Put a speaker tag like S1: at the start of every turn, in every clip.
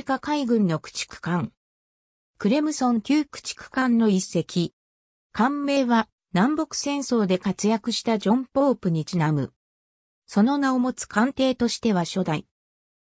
S1: ティカ海軍の駆逐艦。クレムソン級駆逐艦の一隻。艦名は南北戦争で活躍したジョン・ポープにちなむ。その名を持つ艦艇としては初代。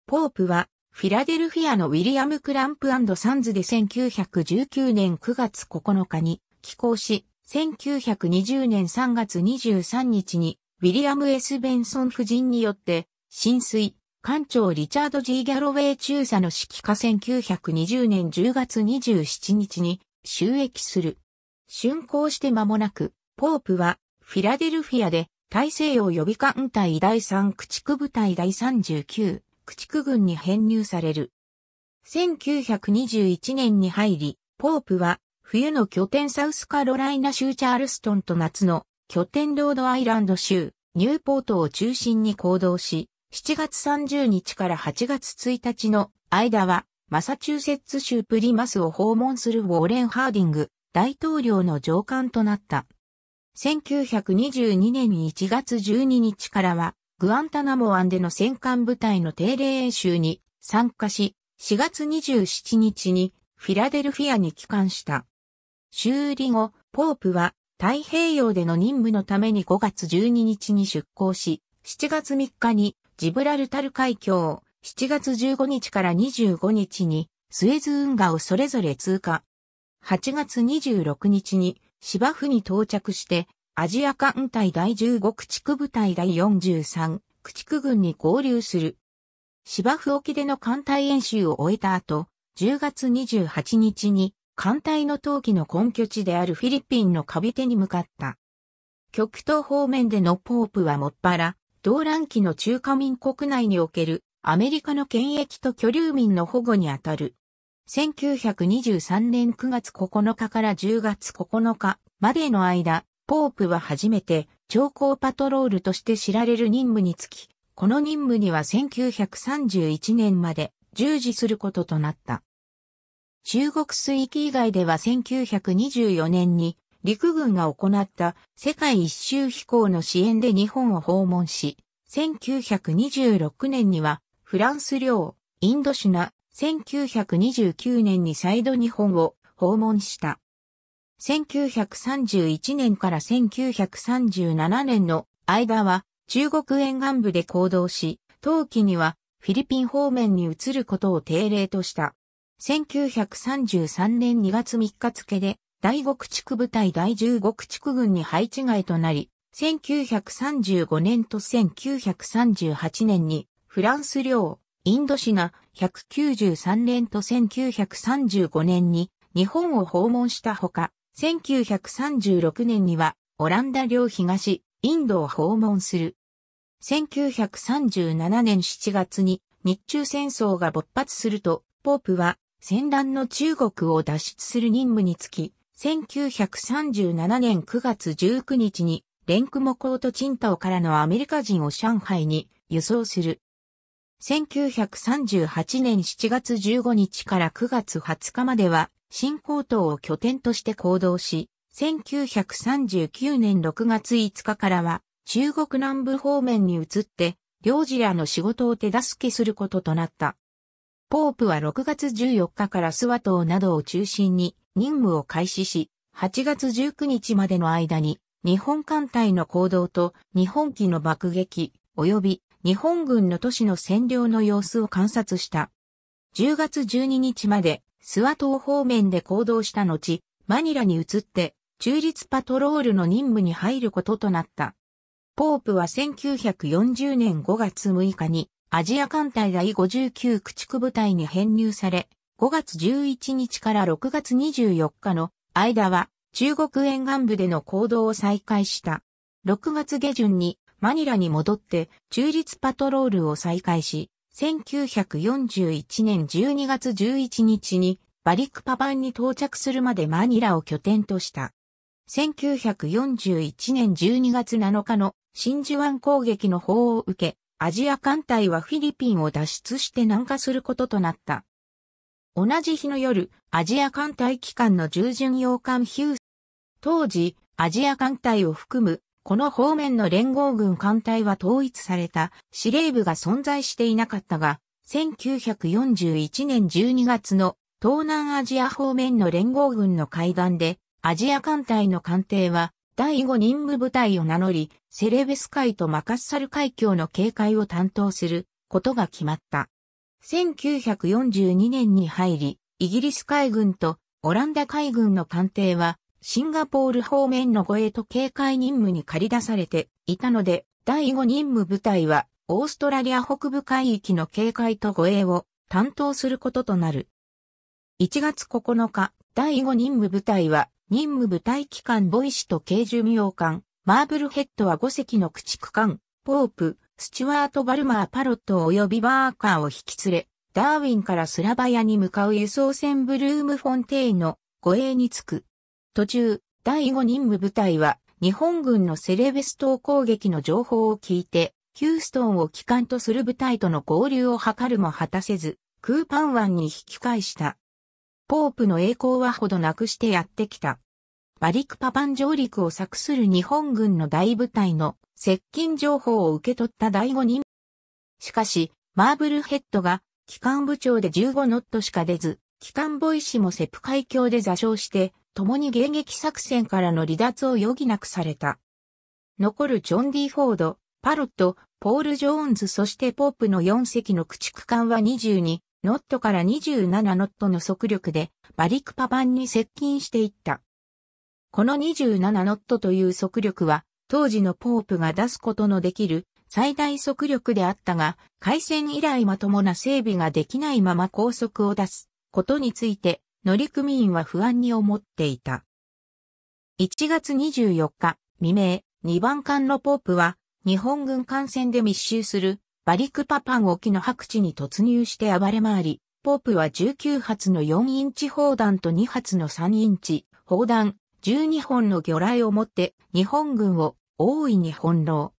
S1: ポープはフィラデルフィアのウィリアム・クランプサンズで1919年9月9日に寄港し、1920年3月23日にウィリアム・ S・ ベンソン夫人によって浸水、艦長リチャード・ G・ ギャロウェイ中佐の指揮下1920年10月27日に収益する。竣工して間もなく、ポープはフィラデルフィアで大西洋予備艦隊第3駆逐部隊第39駆逐軍に編入される。1921年に入り、ポープは冬の拠点サウスカロライナ州チャールストンと夏の拠点ロードアイランド州ニューポートを中心に行動し、7月30日から8月1日の間は、マサチューセッツ州プリマスを訪問するウォーレン・ハーディング大統領の上官となった。1922年1月12日からは、グアンタナモ湾での戦艦部隊の定例演習に参加し、4月27日にフィラデルフィアに帰還した。修理後、ポープは太平洋での任務のために5月12日に出港し、7月3日にジブラルタル海峡、7月15日から25日に、スエズ運河をそれぞれ通過。8月26日に、芝生に到着して、アジア艦隊第15駆逐部隊第43駆逐軍に合流する。芝生沖での艦隊演習を終えた後、10月28日に艦隊の陶器の根拠地であるフィリピンのカビテに向かった。極東方面でのポープはもっぱら、動乱期の中華民国内におけるアメリカの権益と居留民の保護にあたる。1923年9月9日から10月9日までの間、ポープは初めて長江パトロールとして知られる任務につき、この任務には1931年まで従事することとなった。中国水域以外では1924年に陸軍が行った世界一周飛行の支援で日本を訪問し、1926年にはフランス領、インドシナ、1929年に再度日本を訪問した。1931年から1937年の間は中国沿岸部で行動し、当期にはフィリピン方面に移ることを定例とした。1933年2月3日付で第五駆逐部隊第十五駆逐軍に配置外となり、1935年と1938年にフランス領、インドシナ、193年と1935年に日本を訪問したほか、1936年にはオランダ領東、インドを訪問する。1937年7月に日中戦争が勃発すると、ポープは戦乱の中国を脱出する任務につき、1937年9月19日に、レンクモコートチンタオからのアメリカ人を上海に輸送する。1938年7月15日から9月20日までは、新高等を拠点として行動し、1939年6月5日からは、中国南部方面に移って、領事らの仕事を手助けすることとなった。ポープは6月14日からスワ島などを中心に任務を開始し、8月19日までの間に、日本艦隊の行動と日本機の爆撃、及び日本軍の都市の占領の様子を観察した。10月12日まで、スワ島方面で行動した後、マニラに移って、中立パトロールの任務に入ることとなった。ポープは1940年5月6日にアジア艦隊第59駆逐部隊に編入され、5月11日から6月24日の間は中国沿岸部での行動を再開した。6月下旬にマニラに戻って中立パトロールを再開し、1941年12月11日にバリクパンに到着するまでマニラを拠点とした。1941年12月7日の真珠湾攻撃の法を受け、アジア艦隊はフィリピンを脱出して南下することとなった。同じ日の夜、アジア艦隊機関の従順洋艦ヒュース。当時、アジア艦隊を含む、この方面の連合軍艦隊は統一された司令部が存在していなかったが、1941年12月の東南アジア方面の連合軍の会談で、アジア艦隊の艦艇は第5任務部隊を名乗り、セレベス海とマカッサル海峡の警戒を担当することが決まった。1942年に入り、イギリス海軍とオランダ海軍の艦艇は、シンガポール方面の護衛と警戒任務に駆り出されていたので、第5任務部隊は、オーストラリア北部海域の警戒と護衛を担当することとなる。1月9日、第5任務部隊は、任務部隊機関ボイシと軽巡洋艦、マーブルヘッドは5隻の駆逐艦、ポープ、スチュワート・バルマーパロット及びバーカーを引き連れ、ダーウィンからスラバヤに向かう輸送船ブルームフォンテイの護衛に着く。途中、第5任務部隊は日本軍のセレベス島攻撃の情報を聞いて、ヒューストンを機関とする部隊との合流を図るも果たせず、クーパン湾に引き返した。ポープの栄光はほどなくしてやってきた。バリクパパン上陸を策する日本軍の大部隊の接近情報を受け取った第5人。しかし、マーブルヘッドが機関部長で15ノットしか出ず、機関ボイシもセプ海峡で座礁して、共に迎撃作戦からの離脱を余儀なくされた。残るジョン・ディ・フォード、パロット、ポール・ジョーンズそしてポープの4隻の駆逐艦は22ノットから27ノットの速力でバリクパ版に接近していった。この27ノットという速力は当時のポープが出すことのできる最大速力であったが、海戦以来まともな整備ができないまま高速を出すことについて乗組員は不安に思っていた。1月24日未明、2番艦のポープは日本軍艦船で密集するバリクパパン沖の白地に突入して暴れ回り、ポープは19発の4インチ砲弾と2発の3インチ砲弾、12本の魚雷を持って日本軍を大いに翻弄。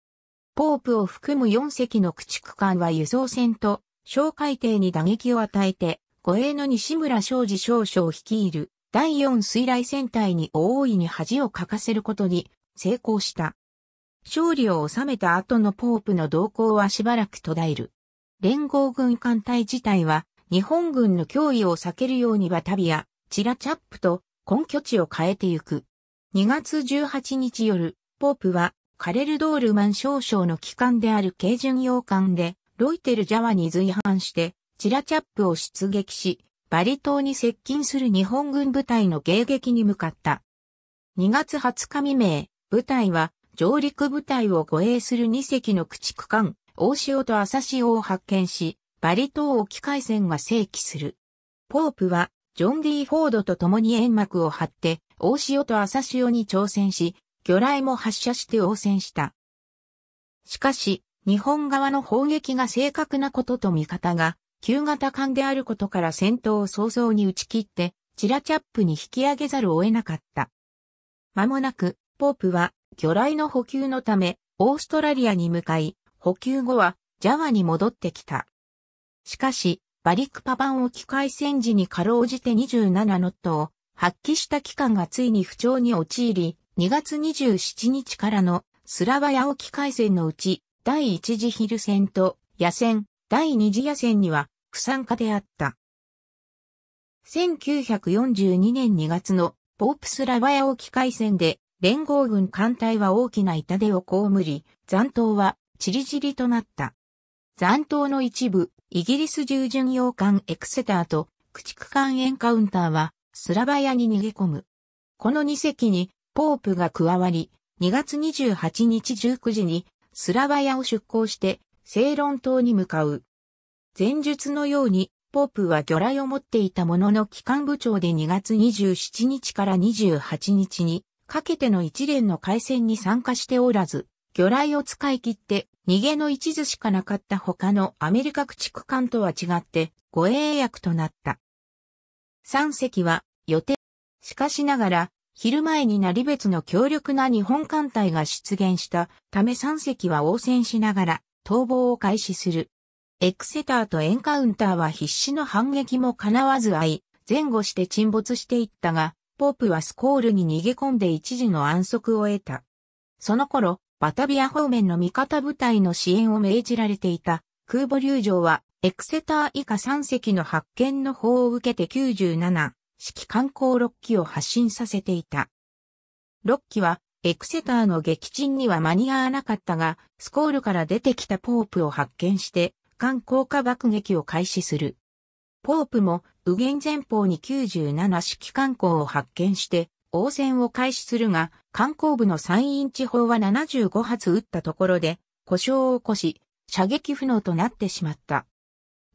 S1: ポープを含む4隻の駆逐艦は輸送船と小海艇に打撃を与えて、護衛の西村昌司少将率いる第4水雷戦隊に大いに恥をかかせることに成功した。勝利を収めた後のポープの動向はしばらく途絶える。連合軍艦隊自体は日本軍の脅威を避けるようにバタビア、チラチャップと根拠地を変えてゆく。2月18日夜、ポープはカレルドールマン少将の機関である軽巡洋艦でロイテル・ジャワに随伴してチラチャップを出撃し、バリ島に接近する日本軍部隊の迎撃に向かった。2月20日未明、部隊は上陸部隊を護衛する2隻の駆逐艦、大潮と浅潮を発見し、バリ島沖海戦が正規する。ポープは、ジョン・ディ・フォードと共に煙幕を張って、大潮と浅潮に挑戦し、魚雷も発射して応戦した。しかし、日本側の砲撃が正確なことと味方が、旧型艦であることから戦闘を早々に打ち切って、チラチャップに引き上げざるを得なかった。間もなく、ポープは魚雷の補給のため、オーストラリアに向かい、補給後は、ジャワに戻ってきた。しかし、バリクパパン沖海戦時にかろうじて27ノットを発揮した期間がついに不調に陥り、2月27日からのスラバヤ沖海戦のうち、第1次昼戦と野戦、第二次野戦には不参加であった。1942年2月のポープスラバヤ沖海戦で連合軍艦隊は大きな痛手をむり、残党は散り散りとなった。残党の一部、イギリス従巡洋艦エクセターと駆逐艦エンカウンターはスラバヤに逃げ込む。この2隻にポープが加わり、2月28日19時にスラバヤを出港してセイロン島に向かう。前述のようにポープは魚雷を持っていたものの機関部長で2月27日から28日にかけての一連の海戦に参加しておらず、魚雷を使い切って逃げの一途しかなかった他のアメリカ駆逐艦とは違って護衛役となった。三隻は予定。しかしながら、昼前に成別の強力な日本艦隊が出現したため三隻は応戦しながら逃亡を開始する。エクセターとエンカウンターは必死の反撃も叶わず合い、前後して沈没していったが、ポープはスコールに逃げ込んで一時の安息を得た。その頃、バタビア方面の味方部隊の支援を命じられていた空母流城は、エクセター以下3隻の発見の方を受けて97式観光6機を発進させていた。6機は、エクセターの撃沈には間に合わなかったが、スコールから出てきたポープを発見して、観光化爆撃を開始する。ポープも右舷前方に97式艦光を発見して応戦を開始するが、艦光部の山陰地方は75発撃ったところで故障を起こし、射撃不能となってしまった。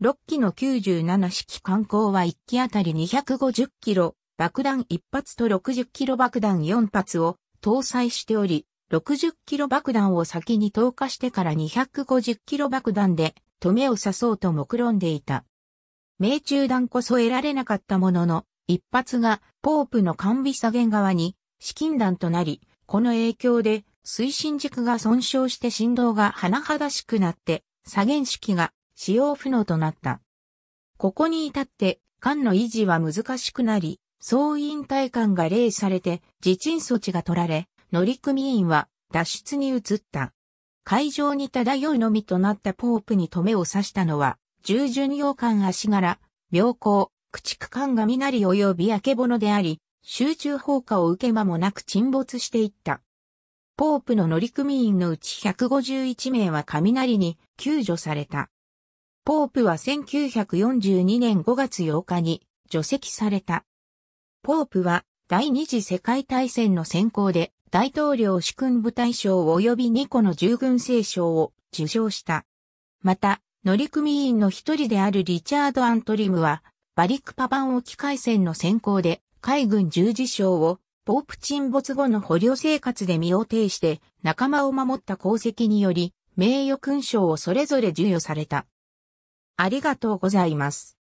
S1: 6機の97式艦光は1機あたり250キロ、爆弾1発と60キロ爆弾4発を搭載しており、60キロ爆弾を先に投下してから250キロ爆弾で、止めを刺そうと目論んでいた。命中弾こそ得られなかったものの、一発がポープの完備左舷側に資金弾となり、この影響で推進軸が損傷して振動が甚だしくなって、左舷式が使用不能となった。ここに至って、艦の維持は難しくなり、総員体艦が例されて、自陳措置が取られ、乗組員は脱出に移った。会場に漂うのみとなったポープに止めを刺したのは、従順洋館足柄、病高、駆逐艦が雷及び明けぼであり、集中放火を受け間もなく沈没していった。ポープの乗組員のうち151名は雷に救助された。ポープは1942年5月8日に除籍された。ポープは第二次世界大戦の先行で大統領主君部隊賞及び2個の従軍聖賞を受賞した。また、乗組員の一人であるリチャード・アントリムは、バリクパン沖海戦の先行で海軍十字章をポープ沈没後の捕虜生活で身を挺して仲間を守った功績により名誉勲章をそれぞれ授与された。ありがとうございます。